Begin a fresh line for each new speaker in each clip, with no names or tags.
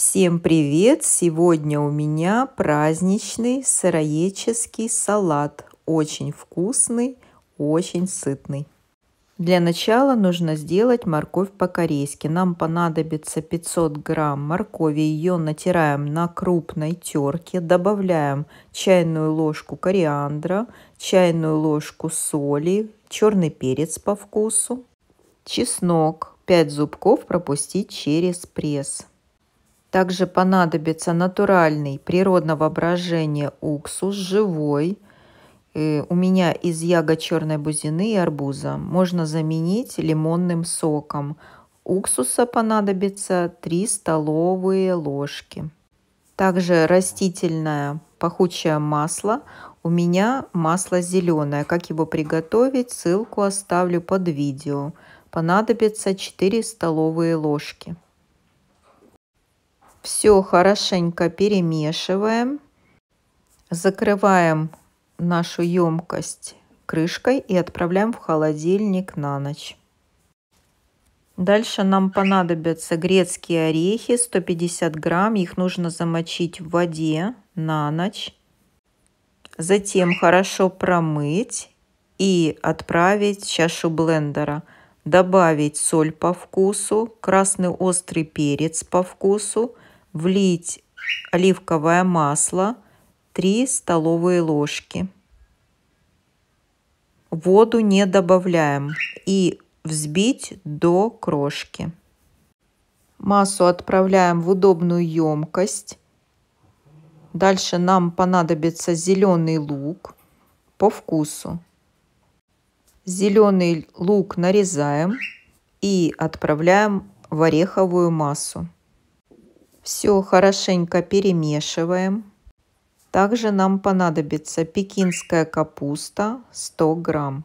Всем привет! Сегодня у меня праздничный сыроеческий салат. Очень вкусный, очень сытный. Для начала нужно сделать морковь по-корейски. Нам понадобится 500 грамм моркови. Ее натираем на крупной терке. Добавляем чайную ложку кориандра, чайную ложку соли, черный перец по вкусу, чеснок, 5 зубков пропустить через пресс. Также понадобится натуральный природного брожения уксус, живой. Э, у меня из ягод черной бузины и арбуза. Можно заменить лимонным соком. Уксуса понадобится 3 столовые ложки. Также растительное пахучее масло. У меня масло зеленое. Как его приготовить, ссылку оставлю под видео. Понадобится 4 столовые ложки. Все хорошенько перемешиваем. Закрываем нашу емкость крышкой и отправляем в холодильник на ночь. Дальше нам понадобятся грецкие орехи 150 грамм. Их нужно замочить в воде на ночь. Затем хорошо промыть и отправить в чашу блендера. Добавить соль по вкусу, красный острый перец по вкусу – влить оливковое масло 3 столовые ложки. Воду не добавляем и взбить до крошки. Массу отправляем в удобную емкость. Дальше нам понадобится зеленый лук по вкусу. Зеленый лук нарезаем и отправляем в ореховую массу. Все хорошенько перемешиваем. Также нам понадобится пекинская капуста 100 грамм.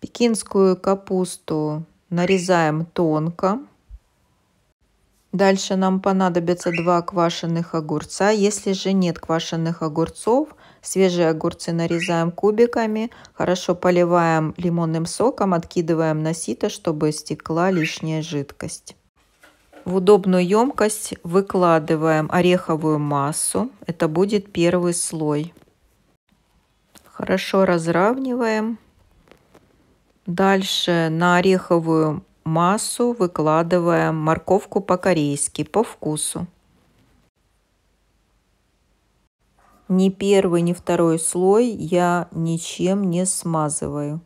Пекинскую капусту нарезаем тонко. Дальше нам понадобится 2 квашеных огурца. Если же нет квашеных огурцов, свежие огурцы нарезаем кубиками, хорошо поливаем лимонным соком, откидываем на сито, чтобы стекла лишняя жидкость. В удобную емкость выкладываем ореховую массу. Это будет первый слой. Хорошо разравниваем. Дальше на ореховую массу выкладываем морковку по-корейски, по вкусу. Ни первый, ни второй слой я ничем не смазываю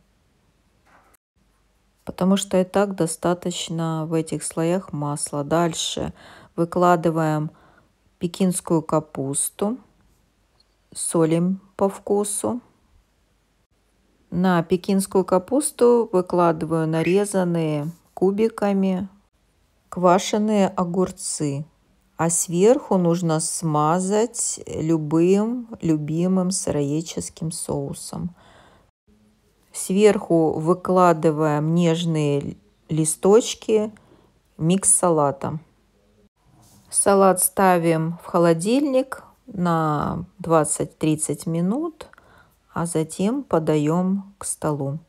потому что и так достаточно в этих слоях масла. Дальше выкладываем пекинскую капусту, солим по вкусу. На пекинскую капусту выкладываю нарезанные кубиками квашеные огурцы. А сверху нужно смазать любым любимым сыроедческим соусом – Сверху выкладываем нежные листочки, микс салата. Салат ставим в холодильник на 20-30 минут, а затем подаем к столу.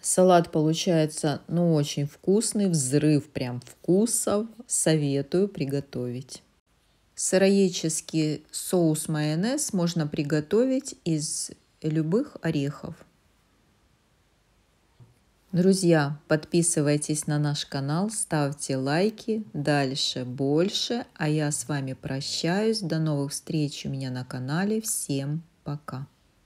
Салат получается, ну, очень вкусный, взрыв прям вкусов. Советую приготовить. Сыроеческий соус майонез можно приготовить из любых орехов. Друзья, подписывайтесь на наш канал, ставьте лайки, дальше больше, а я с вами прощаюсь, до новых встреч у меня на канале, всем пока!